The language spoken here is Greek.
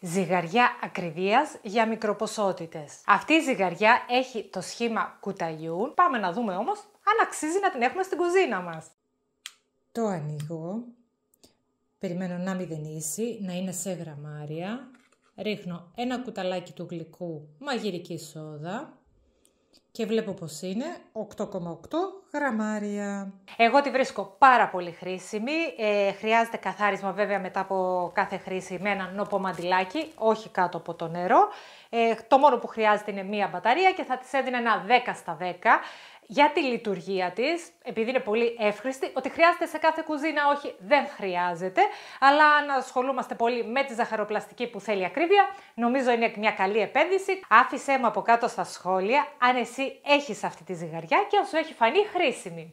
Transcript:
Ζυγαριά ακριβίας για μικροποσότητες. Αυτή η ζυγαριά έχει το σχήμα κουταλιού. Πάμε να δούμε όμως αν αξίζει να την έχουμε στην κουζίνα μας. Το ανοίγω. Περιμένω να μηδενίσει, να είναι σε γραμμάρια. Ρίχνω ένα κουταλάκι του γλυκού μαγειρική σόδα και βλέπω πως είναι 8,8 γραμμάρια. Εγώ τη βρίσκω πάρα πολύ χρήσιμη. Ε, χρειάζεται καθάρισμα βέβαια μετά από κάθε χρήση με ένα νοπό μαντιλάκι, όχι κάτω από το νερό. Ε, το μόνο που χρειάζεται είναι μία μπαταρία και θα της έδινε ένα 10 στα 10 για τη λειτουργία της, επειδή είναι πολύ εύχρηστη, ότι χρειάζεται σε κάθε κουζίνα, όχι δεν χρειάζεται, αλλά αν ασχολούμαστε πολύ με τη ζαχαροπλαστική που θέλει ακρίβεια, νομίζω είναι μια καλή επένδυση. Άφησέ μου από κάτω στα σχόλια αν εσύ έχεις αυτή τη ζυγαριά και αν σου έχει φανεί χρήσιμη.